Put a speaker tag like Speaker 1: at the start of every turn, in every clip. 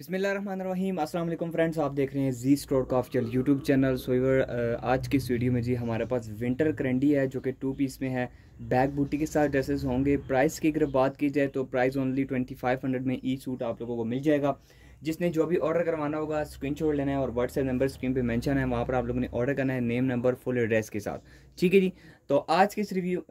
Speaker 1: बिसमीम अस्सलाम वालेकुम फ्रेंड्स आप देख रहे हैं जी स्टोर का ऑफिशियल यूट्यूब चैनल सोईवर आज की इस वीडियो में जी हमारे पास विंटर करेंडी है जो कि टू पीस में है बैक बूटी के साथ ड्रेसेस होंगे प्राइस की अगर बात की जाए तो price only twenty five hundred में ई सूट आप लोगों को मिल जाएगा जिसने जो भी ऑर्डर करवाना होगा शॉट लेना है और व्हाट्सएप नंबर स्क्रीन पर मैंशन है वहाँ पर आप लोगों ने ऑर्डर करना है नेम नंबर फुल एड्रेस के साथ ठीक है जी तो आज के इस रिव्यू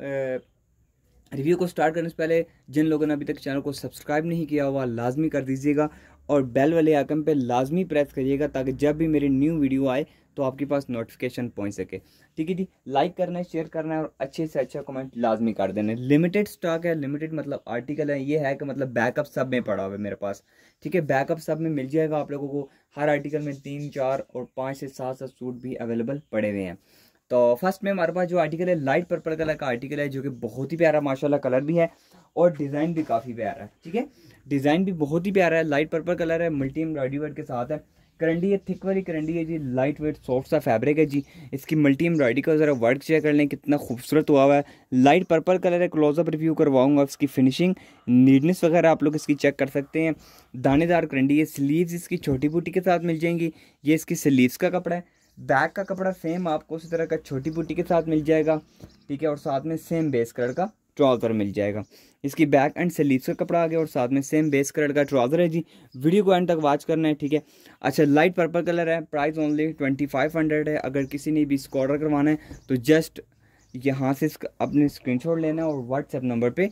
Speaker 1: रिव्यू को स्टार्ट करने से पहले जिन लोगों ने अभी तक चैनल को सब्सक्राइब नहीं किया हुआ लाजमी कर दीजिएगा और बेल वाले आइकन पर लाजमी प्रेस करिएगा ताकि जब भी मेरी न्यू वीडियो आए तो आपके पास नोटिफिकेशन पहुंच सके ठीक है जी लाइक करना है शेयर करना है और अच्छे से अच्छा कमेंट लाजमी कर देना है लिमिटेड स्टॉक है लिमिटेड मतलब आर्टिकल है ये है कि मतलब बैकअप सब में पड़ा हुआ है मेरे पास ठीक है बैकअप सब में मिल जाएगा आप लोगों को हर आर्टिकल में तीन चार और पाँच से सात सात सूट भी अवेलेबल पड़े हुए हैं तो फर्स्ट में हमारे पास जो आर्टिकल है लाइट पर्पल कलर का आर्टिकल है जो कि बहुत ही प्यारा माशाल्लाह कलर भी है और डिज़ाइन भी काफ़ी प्यारा है ठीक है डिज़ाइन भी बहुत ही प्यारा है लाइट पर्पल कलर है मल्टी एम्ब्रॉयडरी वर्क के साथ है करंडी है थिक वाली करंडी है जी लाइट वेट सॉफ्ट सा फैब्रिक है जी इसकी मल्टी एम्ब्रॉयडरी का ज़रा वर्क चेक कर लें कितना खूबसूरत हुआ हुआ है लाइट पर्पल कलर है क्लोजअप रिव्यू करवाऊंगा इसकी फिनिशिंग नीडनेस वगैरह आप लोग इसकी चेक कर सकते हैं दानेदार करंडी है स्लीव्स इसकी छोटी बूटी के साथ मिल जाएंगी ये इसकी स्लीव्स का कपड़ा है बैक का कपड़ा सेम आपको उसी तरह का छोटी बूटी के साथ मिल जाएगा ठीक है और साथ में सेम बेस कलर का ट्राउज़र मिल जाएगा इसकी बैक एंड स्लीव्स का कपड़ा आ गया और साथ में सेम बेस कलर का ट्राउज़र है जी वीडियो को एंड तक वॉच करना है ठीक है अच्छा लाइट पर्पल कलर है price only twenty five hundred है अगर किसी ने भी इसको ऑर्डर करवाना है तो जस्ट यहाँ से अपने स्क्रीन लेना है और व्हाट्सएप नंबर पर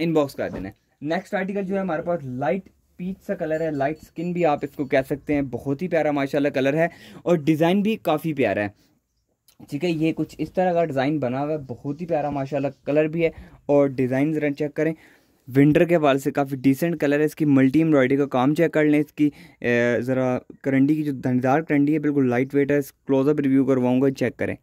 Speaker 1: इनबॉक्स कर देना है नेक्स्ट आर्टिकल जो है हमारे पास लाइट पीच सा कलर है लाइट स्किन भी आप इसको कह सकते हैं बहुत ही प्यारा माशाल्लाह कलर है और डिज़ाइन भी काफ़ी प्यारा है ठीक है ये कुछ इस तरह का डिज़ाइन बना हुआ है बहुत ही प्यारा माशाल्लाह कलर भी है और डिज़ाइन ज़रा चेक करें विंटर के हवाले से काफ़ी डिसेंट कलर है इसकी मल्टी एम्ब्रॉयडरी का काम चेक कर लें इसकी ज़रा करंडी की जो धनदार करंडी है बिल्कुल लाइट वेट है क्लोजअप रिव्यू करवाऊँगा चेक करें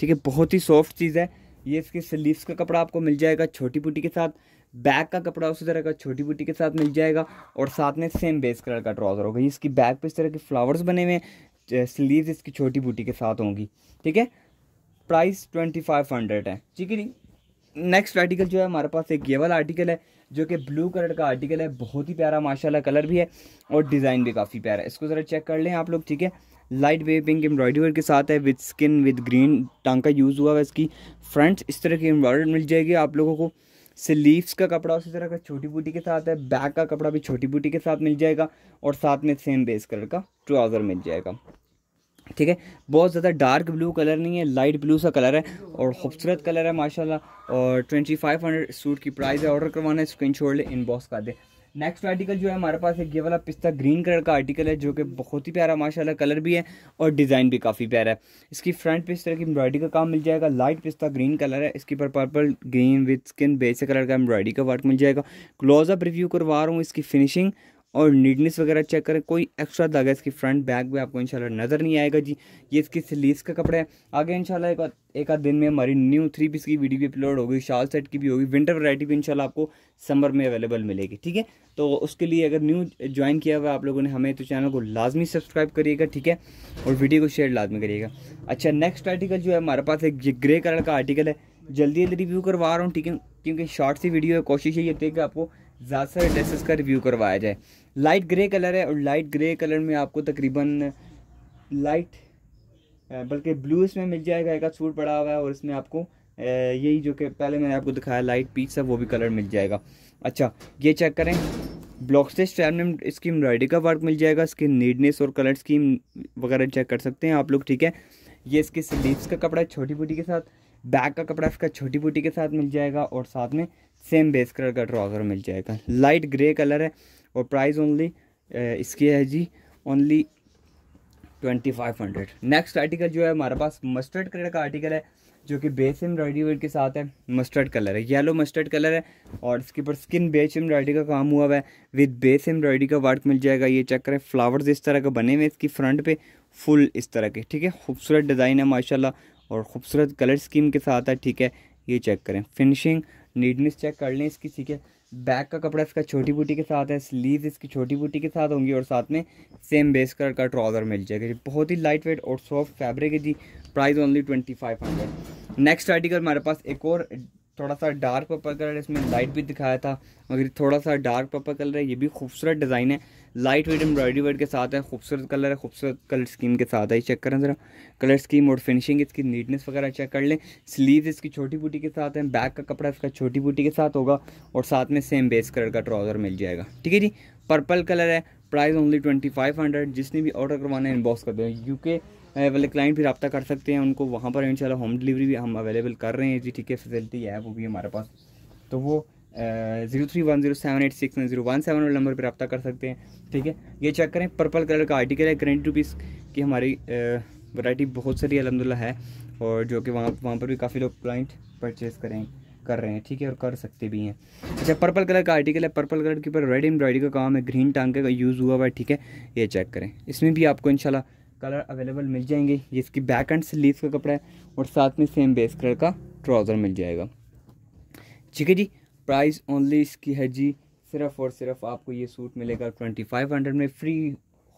Speaker 1: ठीक है बहुत ही सॉफ्ट चीज़ है ये इसके स्लीव्स का कपड़ा आपको मिल जाएगा छोटी पुटी के साथ बैक का कपड़ा उसी तरह का छोटी बूटी के साथ मिल जाएगा और साथ में सेम बेस कलर का ट्राउज़र होगा इसकी बैक पे इस तरह के फ्लावर्स बने हुए हैं स्लीव इसकी छोटी बूटी के साथ होंगी ठीक है प्राइस ट्वेंटी फाइव हंड्रेड है ठीक है नेक्स्ट आर्टिकल जो है हमारे पास एक गेवल आर्टिकल है जो कि ब्लू कलर का आर्टिकल है बहुत ही प्यारा माशाल्लाह कलर भी है और डिज़ाइन भी काफ़ी प्यारा है इसको ज़रा चेक कर लें आप लोग ठीक है light way pink embroidery work के साथ है विद स्किन विद ग्रीन टांग का यूज़ हुआ है इसकी फ्रंट इस तरह की एम्ब्रॉयडरी मिल जाएगी आप लोगों को स्लीव्स का कपड़ा उसी तरह का छोटी बूटी के साथ है बैक का कपड़ा भी छोटी बूटी के साथ मिल जाएगा और साथ में सेम बेस कलर का ट्राउज़र मिल जाएगा ठीक है बहुत ज़्यादा डार्क ब्लू कलर नहीं है लाइट ब्लू सा कलर है और खूबसूरत कलर है माशाल्लाह और ट्वेंटी फाइव हंड्रेड सूट की प्राइस है ऑर्डर करवाना है स्क्रीन छोड़ ले इनबॉक्स का दे नेक्स्ट आर्टिकल जो है हमारे पास एक ये वाला पिस्ता ग्रीन कलर का आर्टिकल है जो कि बहुत ही प्यारा माशाल्लाह कलर भी है और डिज़ाइन भी काफ़ी प्यारा है इसकी फ्रंट पे इस तरह की एम्ब्रॉयडरी का काम मिल जाएगा लाइट पिस्ता ग्रीन कलर है इसके ऊपर purple green with skin basic colour का एम्ब्रॉयडरी का वर्क मिल जाएगा क्लोजअप रिव्यू करवा रहा हूँ इसकी फिनिशिंग और नीडनेस वगैरह चेक करें कोई एक्स्ट्रा दागा इसकी फ्रंट बैक में आपको इंशाल्लाह नज़र नहीं आएगा जी ये इसकी स्लीव्स का कपड़ा है आगे इंशाल्लाह एक एक आध दिन में हमारी न्यू थ्री पीस की वीडियो भी अपलोड होगी शाल सेट की भी होगी विंटर वैरायटी भी इंशाल्लाह आपको समर में अवेलेबल मिलेगी ठीक है तो उसके लिए अगर न्यू ज्वाइन किया हुआ आप लोगों ने हमें तो चैनल को लाजमी सब्सक्राइब करिएगा ठीक है और वीडियो को शेयर लाजमी करिएगा अच्छा नेक्स्ट आर्टिकल जो है हमारे पास एक ग्रे कलर का आर्टिकल है जल्दी जल्दी रिव्यू करवा रहा हूँ ठीक है क्योंकि शॉर्ट सी वीडियो है कोशिश यही होती है कि आपको ज़्यादा सारे ड्रेसेस का रिव्यू करवाया जाए लाइट ग्रे कलर है और लाइट ग्रे कलर में आपको तकरीबन लाइट बल्कि ब्लू इसमें मिल जाएगा एक सूट पड़ा हुआ है और इसमें आपको यही जो कि पहले मैंने आपको दिखाया लाइट पीच सा वो भी कलर मिल जाएगा अच्छा ये चेक करें ब्लॉक से स्टैम में इसकी एम्ब्रॉयडरी का वर्क मिल जाएगा इसके नीडनेस और कलर स्कीम वगैरह चेक कर सकते हैं आप लोग ठीक है ये इसके स्लीव्स का कपड़ा छोटी बूटी के साथ बैक का कपड़ा इसका छोटी बूटी के साथ मिल जाएगा और साथ में सेम बेस कलर का ट्राउज़र मिल जाएगा लाइट ग्रे कलर है और प्राइस ओनली इसकी है जी only twenty five hundred next article जो है हमारे पास मस्टर्ड कलर का आर्टिकल है जो कि बेस एम्ब्रॉयडरी वर्क के साथ है मस्टर्ड कलर है येलो मस्टर्ड कलर है और इसके ऊपर स्किन बेस एम्ब्रॉयडरी का काम हुआ हुआ है विद बेस एम्ब्रॉयडरी का वर्क मिल जाएगा ये चेक करें फ्लावर्स इस तरह का बने हुए इसकी फ्रंट पे फुल इस तरह के ठीक है खूबसूरत डिज़ाइन है माशाल्लाह और ख़ूबसूरत कलर स्कीम के साथ है ठीक है ये चेक करें फिनिशिंग नीटनेस चेक कर लें इसकी ठीक है बैक का कपड़ा इसका छोटी बूटी के साथ है स्लीव इसकी छोटी बूटी के साथ होंगी और साथ में सेम बेस कलर का ट्राउज़र मिल जाएगा जी बहुत ही लाइट वेट और सॉफ्ट फैब्रिक है जी price only twenty five hundred next article हमारे पास एक और थोड़ा सा डार्क पर्पल कलर है इसमें लाइट भी दिखाया था मगर थोड़ा सा डार्क पर्पल कलर है ये भी खूबसूरत डिज़ाइन है लाइट वेट एम्ब्रॉयडरी वर्क के साथ है खूबसूरत कलर है खूबसूरत कलर स्कीम के साथ है चेक करें ज़रा कलर स्कीम और फिनिशिंग इसकी नीटनेस वगैरह चेक कर लें स्लीव इसकी छोटी बूटी के साथ है बैक का कपड़ा इसका छोटी बूटी के साथ होगा और साथ में सेम बेस कलर का ट्राउज़र मिल जाएगा ठीक है जी पर्पल कलर है price only twenty five hundred जिसने भी ऑर्डर करवाना है इनबॉक्स कर दें यूके वाले क्लाइंट भी रब्ता कर सकते हैं उनको वहाँ पर इंशाल्लाह होम डिलीवरी भी हम अवेलेबल कर रहे हैं जी ठीक है फैसिलिटी है वो भी हमारे पास तो वो zero three one zero seven eight six nine zero one seven वाले नंबर पर रब्ता कर सकते हैं ठीक है ये चेक करें पर्पल कलर का आर्टिकल है ग्रेंटी रुपीस की हमारी वैरायटी बहुत सारी अलहमदिल्ला है और जो कि वहाँ वहाँ पर भी काफ़ी लोग क्लाइंट परचेज़ करें कर रहे हैं ठीक है और कर सकते भी हैं अच्छा पर्पल कलर का आर्टिकल है पर्पल कलर के ऊपर रेड एम्ब्रॉयडरी का काम है ग्रीन टांग का यूज़ हुआ हुआ है ठीक है ये चेक करें इसमें भी आपको इन कलर अवेलेबल मिल जाएंगे ये इसकी बैक एंड स्लीव का कपड़ा है और साथ में सेम बेस कलर का ट्राउज़र मिल जाएगा ठीक है जी प्राइस ओनली इसकी है जी सिर्फ और सिर्फ आपको ये सूट मिलेगा ट्वेंटी फाइव हंड्रेड में फ्री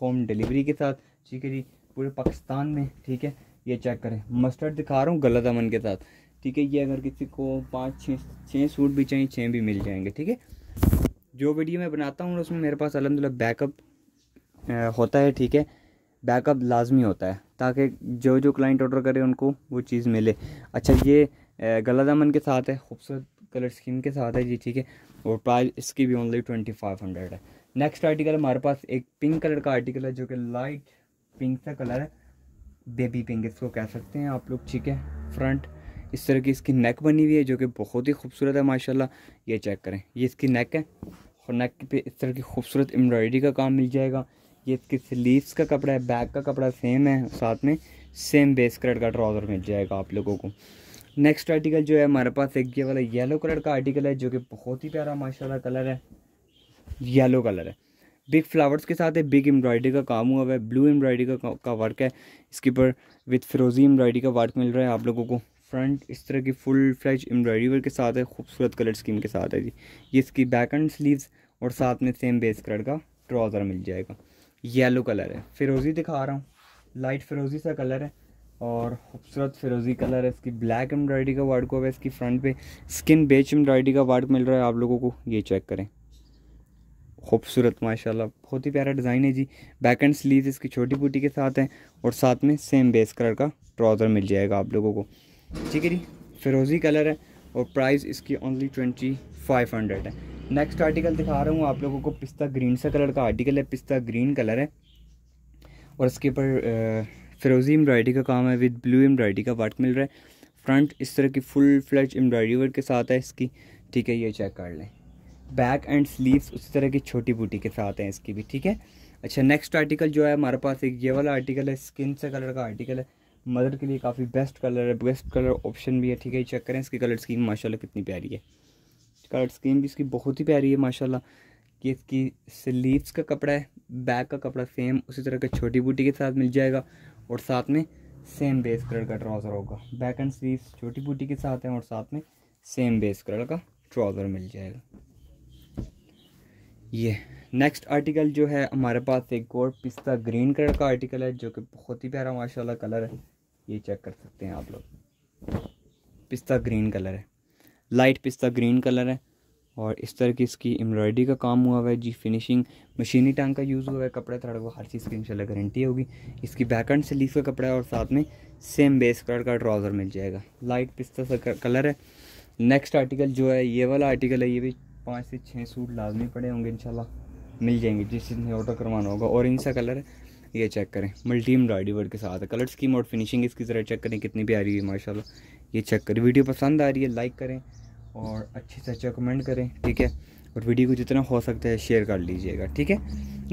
Speaker 1: होम डिलीवरी के साथ ठीक है जी पूरे पाकिस्तान में ठीक है ये चेक करें मस्टर्ड दिखा रहा हूँ गलत दमन के साथ ठीक है ये अगर किसी को पाँच छः छः सूट भी चाहिए छः भी मिल जाएंगे ठीक है जो वीडियो मैं बनाता हूँ उसमें मेरे पास अलहमदिल्ला बैकअप होता है ठीक है बैकअप लाजमी होता है ताकि जो जो क्लाइंट ऑर्डर करे उनको वो चीज़ मिले अच्छा ये गला दामन के साथ है खूबसूरत कलर स्कीम के साथ है जी ठीक है और प्राइस इसकी भी ओनली ट्वेंटी फाइव हंड्रेड है नेक्स्ट आर्टिकल हमारे पास एक पिंक कलर का आर्टिकल है जो कि लाइट पिंक सा कलर है बेबी पिंक इसको कह सकते हैं आप लोग ठीक है फ्रंट इस तरह की इसकी नेक बनी हुई है जो कि बहुत ही खूबसूरत है माशाल्लाह ये चेक करें ये इसकी नेक है और नेक पे इस तरह की खूबसूरत एम्ब्रॉयडरी का काम मिल जाएगा ये इसके स्लीवस का कपड़ा है बैक का कपड़ा सेम है साथ में सेम बेस कलर का ट्राउज़र मिल जाएगा आप लोगों को नेक्स्ट आर्टिकल जो है हमारे पास एक ये वाला येलो कलर का आर्टिकल है जो कि बहुत ही प्यारा माशाल्लाह कलर है येलो कलर है बिग फ्लावर्स के साथ है बिग एम्ब्रॉयडरी का काम हुआ हुआ है ब्लू एम्ब्रॉयडरी का, का, वर्क है इसके ऊपर विथ फिरोजी एम्ब्रॉयडरी का वर्क मिल रहा है आप लोगों को फ्रंट इस तरह की फुल फ्लैश एम्ब्रॉयडरी वर्क के साथ है खूबसूरत कलर स्कीम के साथ है जी ये इसकी बैक एंड स्लीवस और साथ में सेम बेस कलर का ट्राउज़र मिल जाएगा येलो कलर है फिरोजी दिखा रहा हूँ लाइट फिरोजी सा कलर है और खूबसूरत फिरोजी कलर है इसकी ब्लैक एम्ब्रॉयडरी का वर्क हुआ है इसकी फ्रंट पे स्किन बेच एम्ब्रॉयडरी का वर्क मिल रहा है आप लोगों को ये चेक करें खूबसूरत माशाल्लाह बहुत ही प्यारा डिज़ाइन है जी बैक एंड स्लीव इसकी छोटी बूटी के साथ है और साथ में सेम बेस कलर का ट्राउज़र मिल जाएगा आप लोगों को ठीक है जी फिरोजी कलर है और प्राइस इसकी ओनली ट्वेंटी फाइव हंड्रेड है नेक्स्ट आर्टिकल दिखा रहा हूँ आप लोगों को पिस्ता ग्रीन सा कलर का आर्टिकल है पिस्ता ग्रीन कलर है और इसके ऊपर फिरोज़ी एम्ब्रॉयडरी का काम है विद ब्लू एम्ब्रॉयडरी का वर्क मिल रहा है फ्रंट इस तरह की फुल फ्लैश एम्ब्रॉयडरी वर्क के साथ है इसकी ठीक है ये चेक कर लें बैक एंड स्लीव्स उसी तरह की छोटी बूटी के साथ हैं इसकी भी ठीक है अच्छा नेक्स्ट आर्टिकल जो है हमारे पास एक ये वाला आर्टिकल है स्किन से कलर का आर्टिकल है मदर के लिए काफ़ी बेस्ट कलर है बेस्ट कलर ऑप्शन भी है ठीक है चेक करें इसकी कलर स्कीम माशाल्लाह कितनी प्यारी है कलर स्कीम भी इसकी बहुत ही प्यारी है माशाल्लाह कि इसकी स्लीव्स का कपड़ा है बैक का कपड़ा सेम उसी तरह का छोटी बूटी के साथ मिल जाएगा और साथ में सेम बेस कलर का ट्राउज़र होगा बैक एंड स्लीव छोटी बूटी के साथ है और साथ में सेम बेस कलर का ट्राउज़र मिल जाएगा ये नेक्स्ट आर्टिकल जो है हमारे पास एक और पिस्ता ग्रीन कलर का आर्टिकल है जो कि बहुत ही प्यारा माशाल्लाह कलर है ये चेक कर सकते हैं आप लोग पिस्ता ग्रीन कलर है लाइट पिस्ता ग्रीन कलर है और इस तरह की इसकी एम्ब्रॉयडरी का काम हुआ हुआ है जी फिनिशिंग मशीनी टांग का यूज़ हुआ है कपड़ा थोड़ा तो वो हर चीज़ की इंशाल्लाह गारंटी होगी इसकी बैक एंड से लीफ का कपड़ा है और साथ में सेम बेस कलर का ट्राउज़र मिल जाएगा लाइट पिस्ता सा कलर है नेक्स्ट आर्टिकल जो है ये वाला आर्टिकल है ये भी पाँच से छः सूट लाजमी पड़े होंगे इन मिल जाएंगे जिसने ऑर्डर करवाना होगा और सा कलर है ये चेक करें मल्टी एम्ब्रॉयडरी वर्क के साथ कलर स्कीम और फिनिशिंग इसकी ज़रा चेक करें कितनी भी आ रही है माशाल्लाह ये चेक करें वीडियो पसंद आ रही है लाइक करें और अच्छे से अच्छा कमेंट करें ठीक है और वीडियो को जितना हो सकता है शेयर कर लीजिएगा ठीक है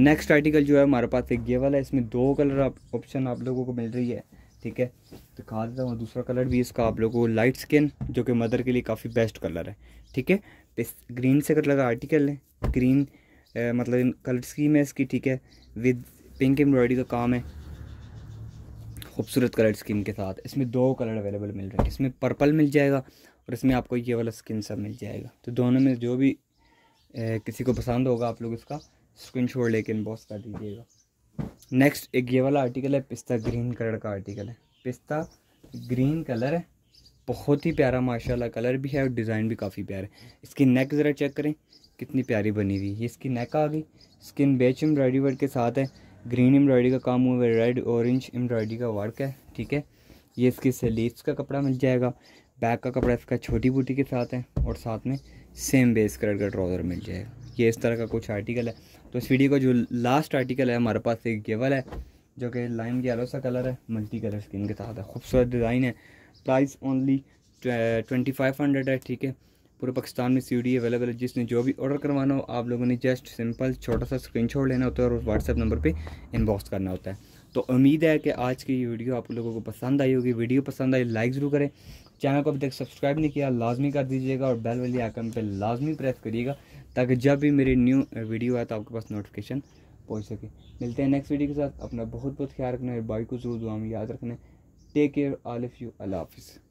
Speaker 1: नेक्स्ट आर्टिकल जो है हमारे पास एक ये वाला है इसमें दो कलर ऑप्शन आप, लोगों को मिल रही है ठीक है तो कहा देता हूँ दूसरा कलर भी इसका आप लोगों को लाइट स्किन जो कि मदर के लिए काफ़ी बेस्ट कलर है ठीक है तो इस ग्रीन से कलर आर्टिकल है ग्रीन ए, मतलब कलर स्कीम है इसकी ठीक है विद पिंक एम्ब्रॉयडरी का काम है खूबसूरत कलर स्कीम के साथ इसमें दो कलर अवेलेबल मिल रहे हैं इसमें पर्पल मिल जाएगा और इसमें आपको ये वाला स्किन सब मिल जाएगा तो दोनों में जो भी ए, किसी को पसंद होगा आप लोग इसका स्क्रीन शॉट लेके इनबॉक्स कर दीजिएगा नेक्स्ट एक ये वाला आर्टिकल है पिस्ता ग्रीन कलर का आर्टिकल है पिस्ता ग्रीन कलर है बहुत ही प्यारा माशाल्लाह कलर भी है और डिज़ाइन भी काफ़ी प्यारा है इसकी नेक ज़रा चेक करें कितनी प्यारी बनी हुई ये इसकी नेक आ गई स्किन बेच एम्ब्रॉयडरी वर्क के साथ है ग्रीन एम्ब्रॉयडरी का काम हुआ है रेड ऑरेंज एम्ब्रॉयडरी का वर्क है ठीक है ये इसकी सलीव्स का कपड़ा मिल जाएगा बैक का कपड़ा इसका छोटी बूटी के साथ है और साथ में सेम बेस कलर का ट्राउज़र मिल जाएगा ये इस तरह का कुछ आर्टिकल है तो इस वीडियो का जो लास्ट आर्टिकल है हमारे पास एक गेवल है जो कि लाइम गलो सा कलर है मल्टी कलर स्किन के साथ है खूबसूरत डिज़ाइन है price only twenty five hundred है ठीक है पूरे पाकिस्तान में सी अवेलेबल है जिसने जो भी ऑर्डर करवाना हो आप लोगों ने जस्ट सिंपल छोटा सा स्क्रीन लेना होता है और उस व्हाट्सएप नंबर पर इनबॉक्स करना होता है तो उम्मीद है कि आज की ये वीडियो आप लोगों को पसंद आई होगी वीडियो पसंद आई लाइक ज़रूर करें चैनल को अभी तक सब्सक्राइब नहीं किया लाजमी कर दीजिएगा और बेल वाली आइकन पर लाजमी प्रेस करिएगा ताकि जब भी मेरी न्यू वीडियो आए तो आपके पास नोटिफिकेशन पहुँच सके मिलते हैं नेक्स्ट वीडियो के साथ अपना बहुत बहुत ख्याल रखना और बाई को जरूर दुआ में याद रखना take care all of you अल्लाह हाफिज़